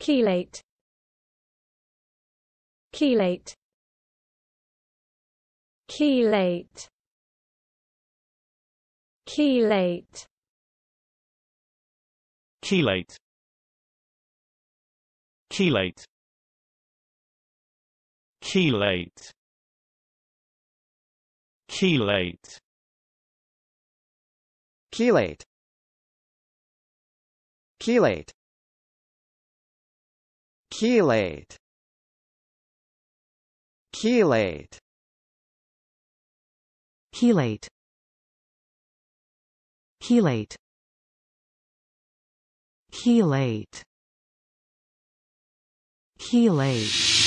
Chelate Chelate Chelate Chelate Chelate Chelate Chelate Chelate Chelate Chelate Chelate Chelate Chelate Chelate Chelate Chelate